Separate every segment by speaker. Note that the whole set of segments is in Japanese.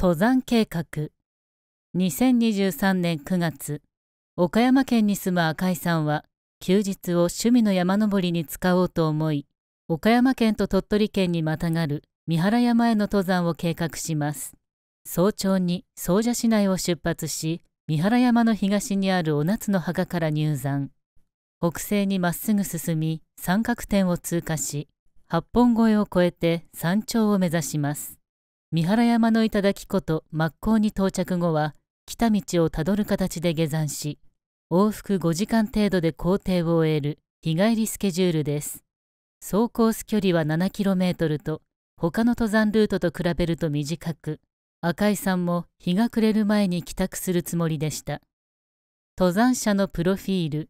Speaker 1: 登山計画2023年9月岡山県に住む赤井さんは休日を趣味の山登りに使おうと思い岡山県と鳥取県にまたがる三原山への登山を計画します早朝に総社市内を出発し三原山の東にあるお夏の墓から入山北西にまっすぐ進み三角点を通過し八本越えを越えて山頂を目指します三原山の頂こと末向に到着後は来た道をたどる形で下山し往復5時間程度で行程を終える日帰りスケジュールです走行距離は 7km と他の登山ルートと比べると短く赤井さんも日が暮れる前に帰宅するつもりでした登山者のプロフィール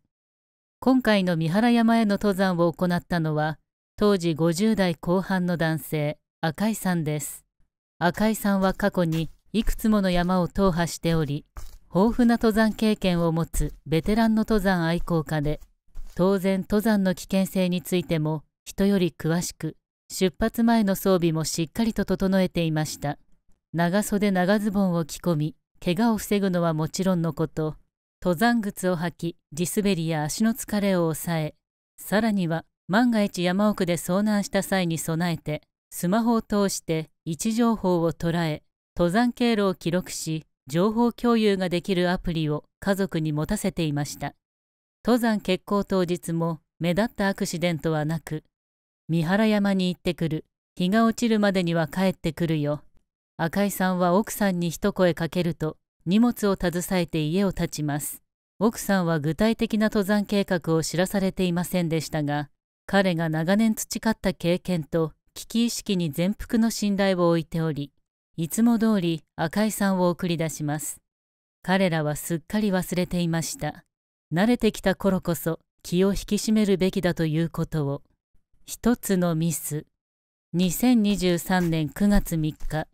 Speaker 1: 今回の三原山への登山を行ったのは当時50代後半の男性赤井さんです赤井さんは過去にいくつもの山を踏破しており豊富な登山経験を持つベテランの登山愛好家で当然登山の危険性についても人より詳しく出発前の装備もしっかりと整えていました長袖長ズボンを着込み怪我を防ぐのはもちろんのこと登山靴を履き地滑りや足の疲れを抑えさらには万が一山奥で遭難した際に備えてスマホを通して位置情報を捉え、登山経路を記録し、情報共有ができるアプリを家族に持たせていました。登山決行当日も目立ったアクシデントはなく、三原山に行ってくる、日が落ちるまでには帰ってくるよ。赤井さんは奥さんに一声かけると、荷物を携えて家を立ちます。奥さんは具体的な登山計画を知らされていませんでしたが、彼が長年培った経験と危機意識に全幅の信頼を置いており、いつも通り赤井さんを送り出します。彼らはすっかり忘れていました。慣れてきた頃こそ気を引き締めるべきだということを。一つのミス。2023年9月3日、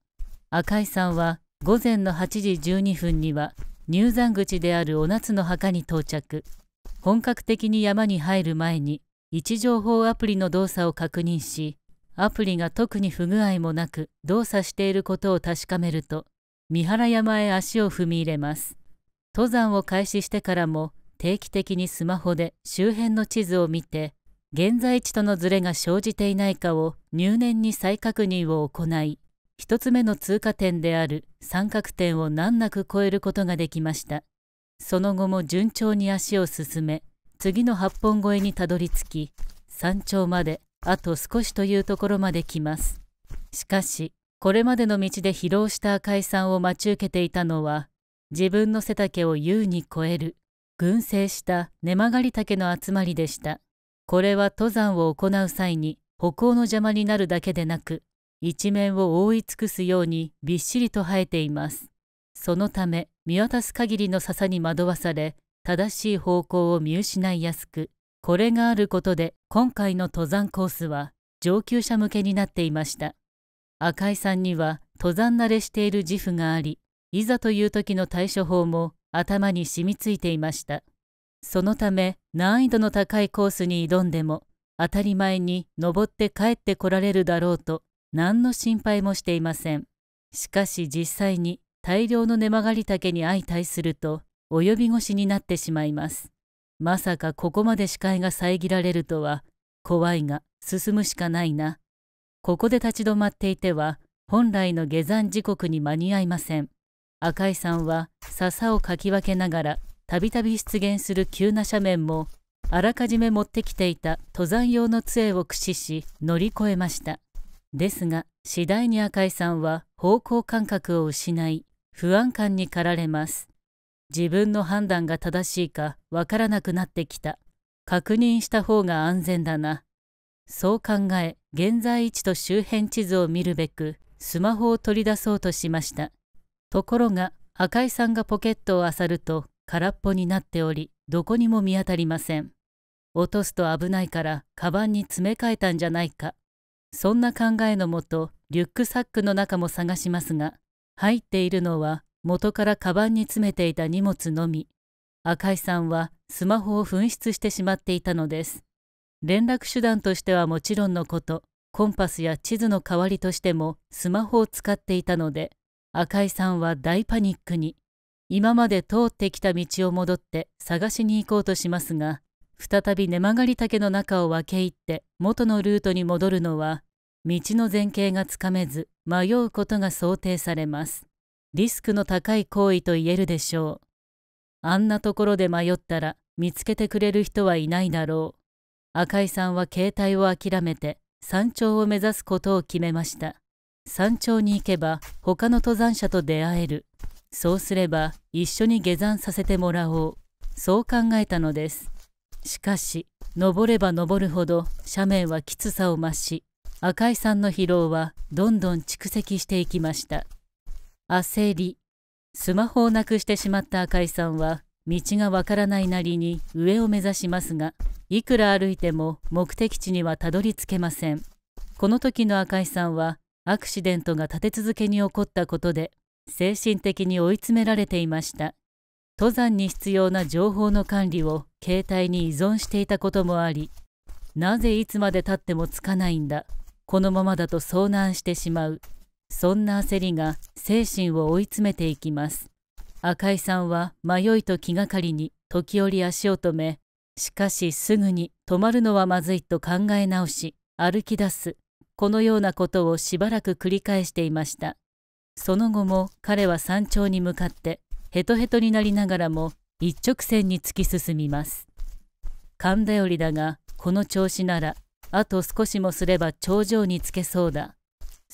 Speaker 1: 赤井さんは午前の8時12分には入山口であるお夏の墓に到着。本格的に山に入る前に位置情報アプリの動作を確認し、アプリが特に不具合もなく動作していることを確かめると三原山へ足を踏み入れます登山を開始してからも定期的にスマホで周辺の地図を見て現在地とのズレが生じていないかを入念に再確認を行い一つ目の通過点である三角点を難なく超えることができましたその後も順調に足を進め次の八本越えにたどり着き山頂まであと少しというところまで来ます。しかし、これまでの道で疲労した赤井さんを待ち受けていたのは、自分の背丈を優に超える、群生した根曲がり丈の集まりでした。これは登山を行う際に歩行の邪魔になるだけでなく、一面を覆い尽くすようにびっしりと生えています。そのため、見渡す限りの笹に惑わされ、正しい方向を見失いやすく、これがあることで今回の登山コースは上級者向けになっていました赤井さんには登山慣れしている自負がありいざという時の対処法も頭に染みついていましたそのため難易度の高いコースに挑んでも当たり前に登って帰ってこられるだろうと何の心配もしていませんしかし実際に大量の根曲がり竹に相対すると及び腰になってしまいますまさかここまで視界が遮られるとは怖いが進むしかないなここで立ち止まっていては本来の下山時刻に間に合いません赤井さんは笹をかき分けながらたびたび出現する急な斜面もあらかじめ持ってきていた登山用の杖を駆使し乗り越えましたですが次第に赤井さんは方向感覚を失い不安感に駆られます自分の判断が正しいかわからなくなってきた。確認した方が安全だな。そう考え、現在位置と周辺地図を見るべく、スマホを取り出そうとしました。ところが、赤井さんがポケットを漁ると空っぽになっており、どこにも見当たりません。落とすと危ないから、カバンに詰め替えたんじゃないか。そんな考えのもと、リュックサックの中も探しますが、入っているのは元からカバンに詰めていた荷物のみ赤井さんはスマホを紛失してしまっていたのです連絡手段としてはもちろんのことコンパスや地図の代わりとしてもスマホを使っていたので赤井さんは大パニックに今まで通ってきた道を戻って探しに行こうとしますが再び根曲がり竹の中を分け入って元のルートに戻るのは道の前景がつかめず迷うことが想定されますリスクの高い行為と言えるでしょう。あんなところで迷ったら見つけてくれる人はいないだろう。赤井さんは携帯を諦めて山頂を目指すことを決めました。山頂に行けば他の登山者と出会える。そうすれば一緒に下山させてもらおう。そう考えたのです。しかし、登れば登るほど斜面はきつさを増し、赤井さんの疲労はどんどん蓄積していきました。焦りスマホをなくしてしまった赤井さんは道がわからないなりに上を目指しますがいくら歩いても目的地にはたどり着けませんこの時の赤井さんはアクシデントが立て続けに起こったことで精神的に追い詰められていました登山に必要な情報の管理を携帯に依存していたこともありなぜいつまでたってもつかないんだこのままだと遭難してしまうそんな焦りが精神を追い詰めていきます赤井さんは迷いと気がかりに時折足を止めしかしすぐに止まるのはまずいと考え直し歩き出すこのようなことをしばらく繰り返していましたその後も彼は山頂に向かってヘトヘトになりながらも一直線に突き進みます勘頼りだがこの調子ならあと少しもすれば頂上につけそうだ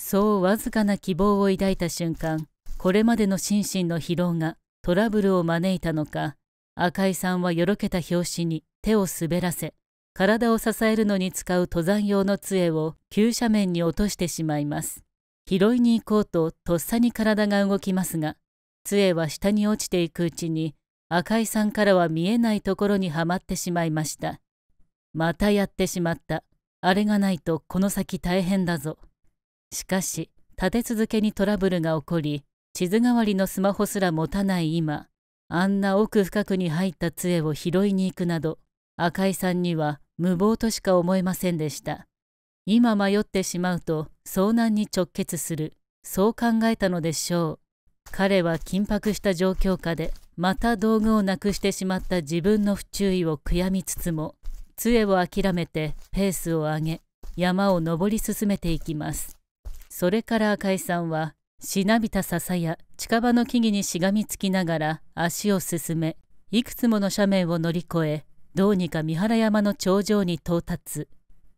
Speaker 1: そうわずかな希望を抱いた瞬間これまでの心身の疲労がトラブルを招いたのか赤井さんはよろけた拍子に手を滑らせ体を支えるのに使う登山用の杖を急斜面に落としてしまいます拾いに行こうととっさに体が動きますが杖は下に落ちていくうちに赤井さんからは見えないところにはまってしまいましたまたやってしまったあれがないとこの先大変だぞしかし立て続けにトラブルが起こり地図代わりのスマホすら持たない今あんな奥深くに入った杖を拾いに行くなど赤井さんには無謀としか思えませんでした今迷ってしまうと遭難に直結するそう考えたのでしょう彼は緊迫した状況下でまた道具をなくしてしまった自分の不注意を悔やみつつも杖を諦めてペースを上げ山を登り進めていきますそれから赤井さんはしなびた笹や近場の木々にしがみつきながら足を進めいくつもの斜面を乗り越えどうにか三原山の頂上に到達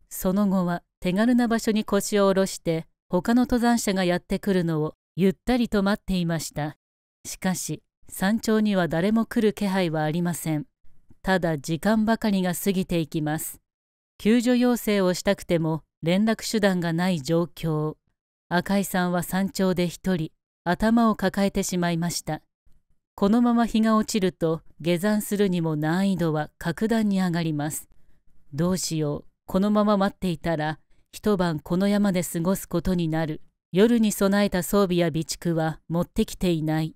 Speaker 1: その後は手軽な場所に腰を下ろして他の登山者がやってくるのをゆったりと待っていましたしかし山頂には誰も来る気配はありませんただ時間ばかりが過ぎていきます救助要請をしたくても連絡手段がない状況赤井さんは山頂で一人頭を抱えてしまいましたこのまま日が落ちると下山するにも難易度は格段に上がりますどうしようこのまま待っていたら一晩この山で過ごすことになる夜に備えた装備や備蓄は持ってきていない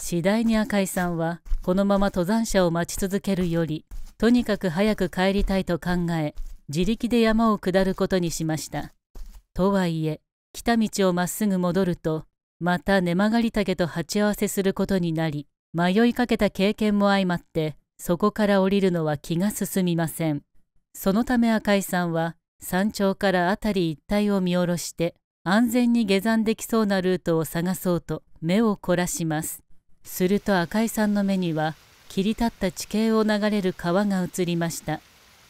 Speaker 1: 次第に赤井さんはこのまま登山者を待ち続けるよりとにかく早く帰りたいと考え自力で山を下ることにしましたとはいえ来た道をまっすぐ戻るとまた根曲がり竹と鉢合わせすることになり迷いかけた経験も相まってそこから降りるのは気が進みませんそのため赤井さんは山頂から辺り一帯を見下ろして安全に下山できそうなルートを探そうと目を凝らしますすると赤井さんの目には切り立った地形を流れる川が映りました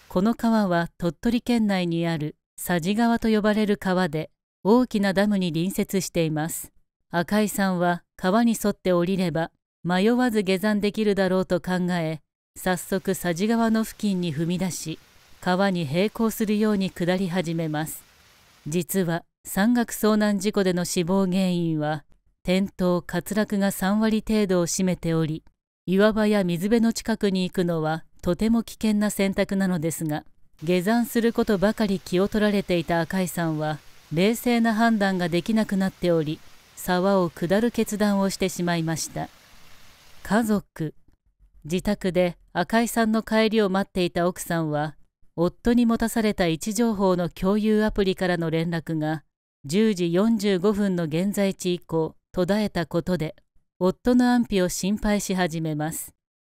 Speaker 1: この川は鳥取県内にある佐治川と呼ばれる川で大きなダムに隣接しています赤井さんは川に沿って降りれば迷わず下山できるだろうと考え早速佐治川の付近に踏み出し川に並行するように下り始めます実は山岳遭難事故での死亡原因は転倒滑落が3割程度を占めており岩場や水辺の近くに行くのはとても危険な選択なのですが下山することばかり気を取られていた赤井さんは冷静な判断ができなくなっており沢を下る決断をしてしまいました家族自宅で赤井さんの帰りを待っていた奥さんは夫に持たされた位置情報の共有アプリからの連絡が10時45分の現在地以降途絶えたことで夫の安否を心配し始めます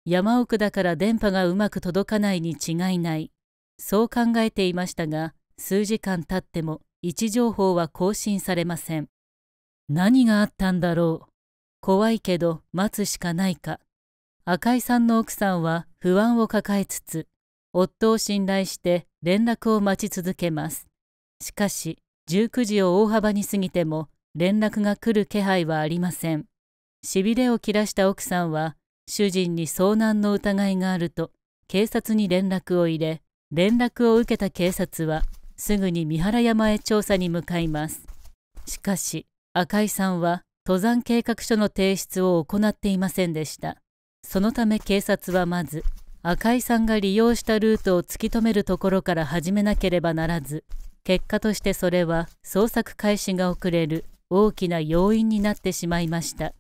Speaker 1: 山奥だから電波がうまく届かないに違いないそう考えていましたが数時間経っても位置情報は更新されません。何があったんだろう。怖いけど待つしかないか。赤井さんの奥さんは不安を抱えつつ、夫を信頼して連絡を待ち続けます。しかし、19時を大幅に過ぎても連絡が来る気配はありません。しびれを切らした奥さんは、主人に遭難の疑いがあると警察に連絡を入れ、連絡を受けた警察はすぐに三原山へ調査に向かいますしかし赤井さんは登山計画書の提出を行っていませんでしたそのため警察はまず赤井さんが利用したルートを突き止めるところから始めなければならず結果としてそれは捜索開始が遅れる大きな要因になってしまいました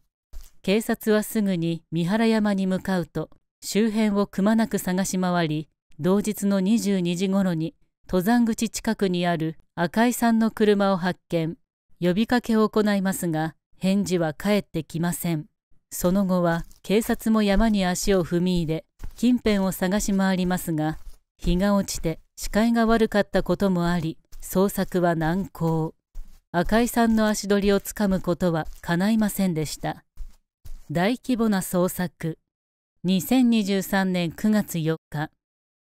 Speaker 1: 警察はすぐに三原山に向かうと周辺をくまなく探し回り同日の22時ごろに登山口近くにある赤井さんの車を発見呼びかけを行いますが返事は返ってきませんその後は警察も山に足を踏み入れ近辺を探し回りますが日が落ちて視界が悪かったこともあり捜索は難航赤井さんの足取りをつかむことは叶いませんでした大規模な捜索2023年9月4日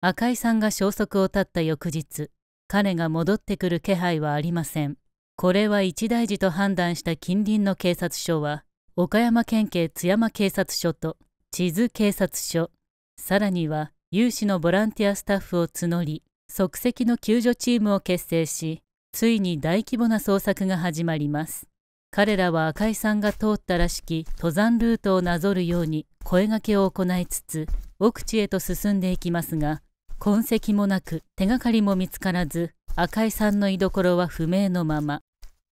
Speaker 1: 赤井さんが消息を絶った翌日彼が戻ってくる気配はありませんこれは一大事と判断した近隣の警察署は岡山県警津山警察署と地図警察署さらには有志のボランティアスタッフを募り即席の救助チームを結成しついに大規模な捜索が始まります彼らは赤井さんが通ったらしき登山ルートをなぞるように声がけを行いつつ奥地へと進んでいきますが痕跡もなく手がかりも見つからず赤井さんの居所は不明のまま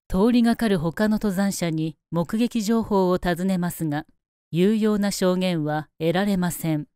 Speaker 1: 通りがかる他の登山者に目撃情報を尋ねますが有用な証言は得られません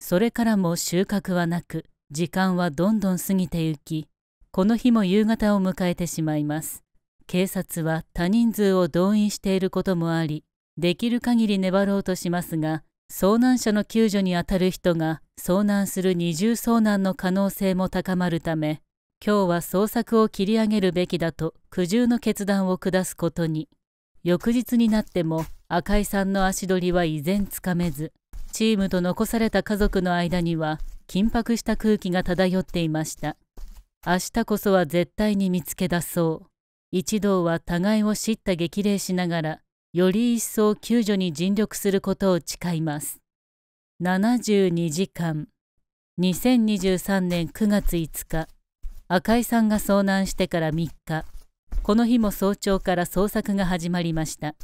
Speaker 1: それからも収穫はなく時間はどんどん過ぎてゆきこの日も夕方を迎えてしまいます警察は多人数を動員していることもありできる限り粘ろうとしますが遭難者の救助にあたる人が遭難する二重遭難の可能性も高まるため、今日は捜索を切り上げるべきだと苦渋の決断を下すことに、翌日になっても赤井さんの足取りは依然つかめず、チームと残された家族の間には緊迫した空気が漂っていました。明日こそは絶対に見つけ出そう。一同は互いを叱咤激励しながらより一層救助に尽力することを誓います。72時間2023年9月5日赤井さんが遭難してから3日この日も早朝から捜索が始まりました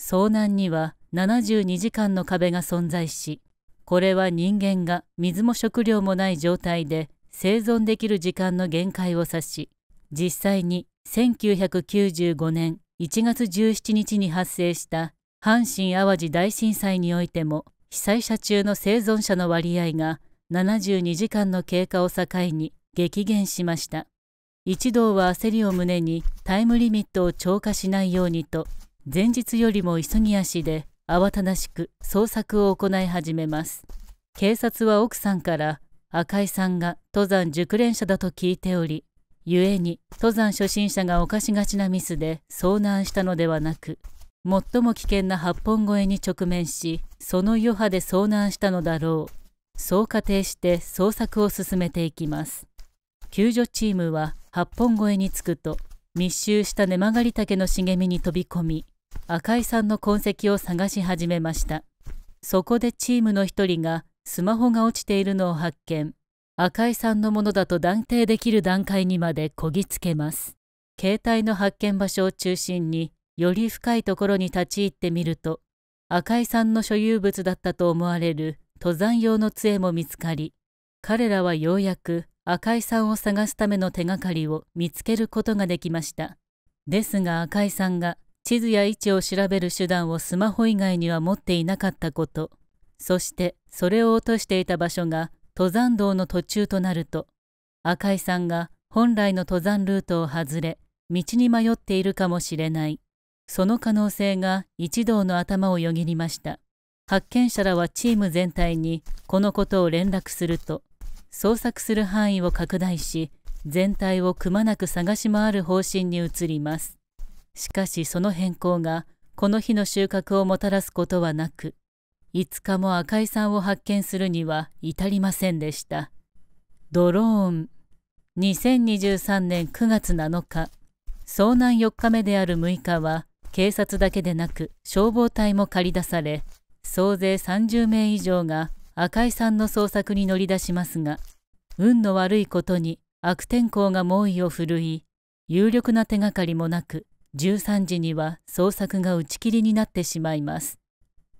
Speaker 1: 遭難には72時間の壁が存在しこれは人間が水も食料もない状態で生存できる時間の限界を指し実際に1995年1月17日に発生した阪神・淡路大震災においても被災者中の生存者の割合が72時間の経過を境に激減しました一同は焦りを胸にタイムリミットを超過しないようにと前日よりも急ぎ足で慌ただしく捜索を行い始めます警察は奥さんから赤井さんが登山熟練者だと聞いており故に登山初心者が犯しがちなミスで遭難したのではなく最も危険な八本越えに直面しその余波で遭難したのだろうそう仮定して捜索を進めていきます救助チームは八本越えに着くと密集した根曲がり竹の茂みに飛び込み赤井さんの痕跡を探し始めましたそこでチームの一人がスマホが落ちているのを発見赤井さんのものだと断定できる段階にまでこぎつけます。携帯の発見場所を中心により深いところに立ち入ってみると赤井さんの所有物だったと思われる登山用の杖も見つかり彼らはようやく赤井さんを探すための手がかりを見つけることができましたですが赤井さんが地図や位置を調べる手段をスマホ以外には持っていなかったことそしてそれを落としていた場所が登山道の途中となると赤井さんが本来の登山ルートを外れ道に迷っているかもしれないその可能性が一同の頭をよぎりました発見者らはチーム全体にこのことを連絡すると捜索する範囲を拡大し全体をくまなく探し回る方針に移りますしかしその変更がこの日の収穫をもたらすことはなく5日も赤井さんを発見するには至りませんでした。ドローン2023年9月7日遭難4日目である6日は警察だけでなく消防隊も駆り出され総勢30名以上が赤井さんの捜索に乗り出しますが運の悪いことに悪天候が猛威を振るい有力な手がかりもなく13時には捜索が打ち切りになってしまいます。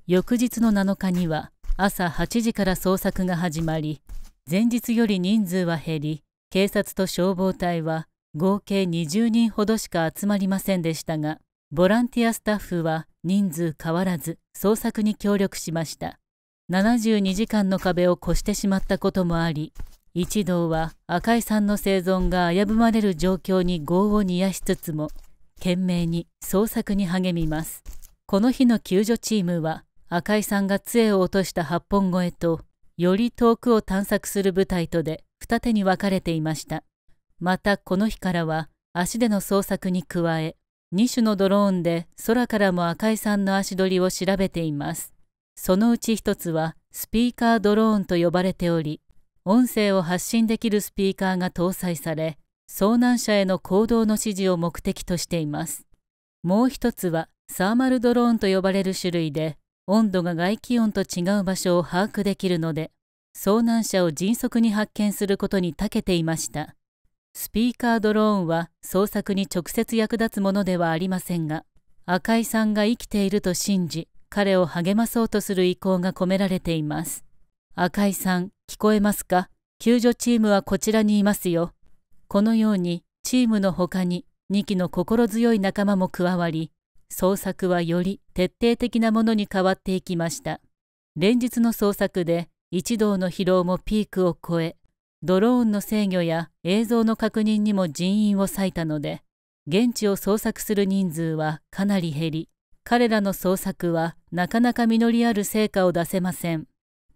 Speaker 1: 翌日の7日には朝8時から捜索が始まり前日より人数は減り警察と消防隊は合計20人ほどしか集まりませんでしたがボランティアスタッフは人数変わらず捜索に協力しました72時間の壁を越してしまったこともあり一同は赤井さんの生存が危ぶまれる状況に業を煮やしつつも懸命に捜索に励みますこの日の救助チームは赤井さんが杖を落とした八本越えと、より遠くを探索する部隊とで二手に分かれていました。またこの日からは足での捜索に加え、2種のドローンで空からも赤井さんの足取りを調べています。そのうち一つはスピーカードローンと呼ばれており、音声を発信できるスピーカーが搭載され、遭難者への行動の指示を目的としています。もう一つはサーマルドローンと呼ばれる種類で、温度が外気温と違う場所を把握できるので、遭難者を迅速に発見することに長けていました。スピーカードローンは捜索に直接役立つものではありませんが、赤井さんが生きていると信じ、彼を励まそうとする意向が込められています。赤井さん、聞こえますか救助チームはこちらにいますよ。このように、チームの他に2機の心強い仲間も加わり、捜索はより徹底的なものに変わっていきました。連日の捜索で一同の疲労もピークを超え、ドローンの制御や映像の確認にも人員を割いたので、現地を捜索する人数はかなり減り、彼らの捜索はなかなか実りある成果を出せません。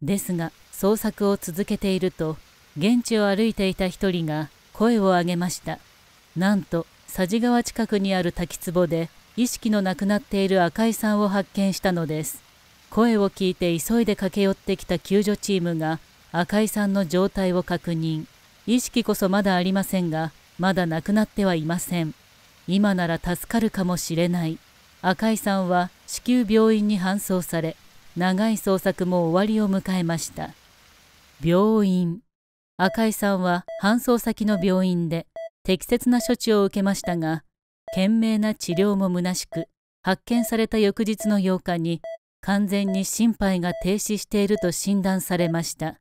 Speaker 1: ですが、捜索を続けていると、現地を歩いていた一人が声を上げました。なんと、佐治川近くにある滝壺で意識のなくなっている赤井さんを発見したのです声を聞いて急いで駆け寄ってきた救助チームが赤井さんの状態を確認意識こそまだありませんがまだ亡くなってはいません今なら助かるかもしれない赤井さんは至急病院に搬送され長い捜索も終わりを迎えました病院赤井さんは搬送先の病院で適切な処置を受けましたが懸命な治療も虚しく発見された翌日の8日に完全に心肺が停止していると診断されました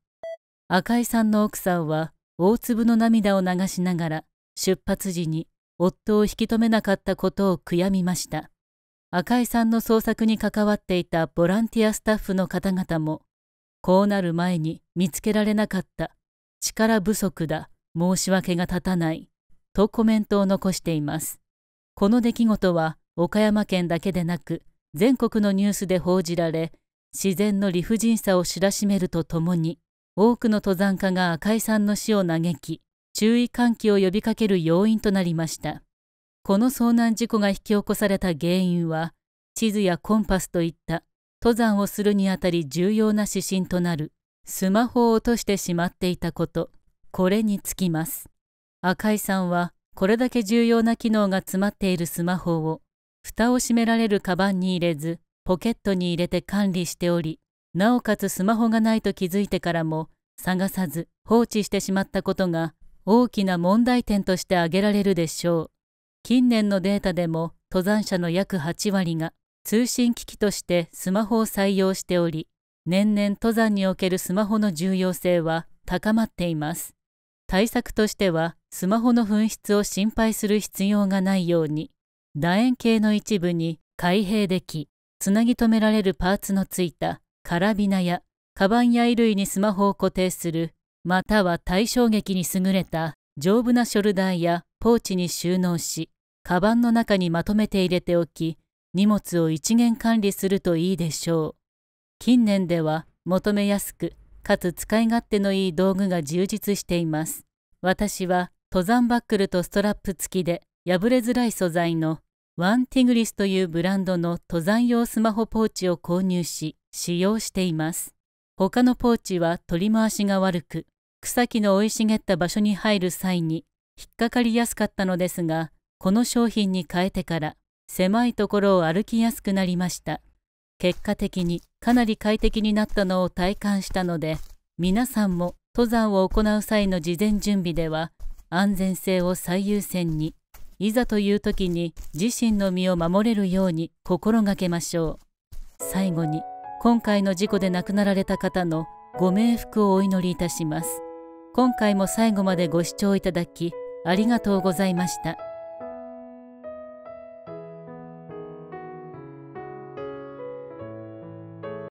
Speaker 1: 赤井さんの奥さんは大粒の涙を流しながら出発時に夫を引き止めなかったことを悔やみました赤井さんの捜索に関わっていたボランティアスタッフの方々もこうなる前に見つけられなかった力不足だ申し訳が立たないとコメントを残していますこの出来事は岡山県だけでなく全国のニュースで報じられ自然の理不尽さを知らしめるとともに多くの登山家が赤井さんの死を嘆き注意喚起を呼びかける要因となりましたこの遭難事故が引き起こされた原因は地図やコンパスといった登山をするにあたり重要な指針となるスマホを落としてしまっていたことこれにつきます赤井さんはこれだけ重要な機能が詰まっているスマホを、蓋を閉められるカバンに入れず、ポケットに入れて管理しており、なおかつスマホがないと気づいてからも、探さず放置してしまったことが大きな問題点として挙げられるでしょう。近年のデータでも登山者の約8割が通信機器としてスマホを採用しており、年々登山におけるスマホの重要性は高まっています。対策としてはスマホの紛失を心配する必要がないように楕円形の一部に開閉できつなぎ止められるパーツのついたカラビナやカバンや衣類にスマホを固定するまたは対衝撃に優れた丈夫なショルダーやポーチに収納しカバンの中にまとめて入れておき荷物を一元管理するといいでしょう近年では求めやすくかつ使い勝手のいい道具が充実しています私は登山バックルとストラップ付きで破れづらい素材のワンティグリスというブランドの登山用スマホポーチを購入し使用しています。他のポーチは取り回しが悪く、草木の生い茂った場所に入る際に引っかかりやすかったのですが、この商品に変えてから狭いところを歩きやすくなりました。結果的にかなり快適になったのを体感したので、皆さんも登山を行う際の事前準備では安全性を最優先にいざという時に自身の身を守れるように心がけましょう最後に今回の事故で亡くなられた方のご冥福をお祈りいたします今回も最後までご視聴いただきありがとうございました。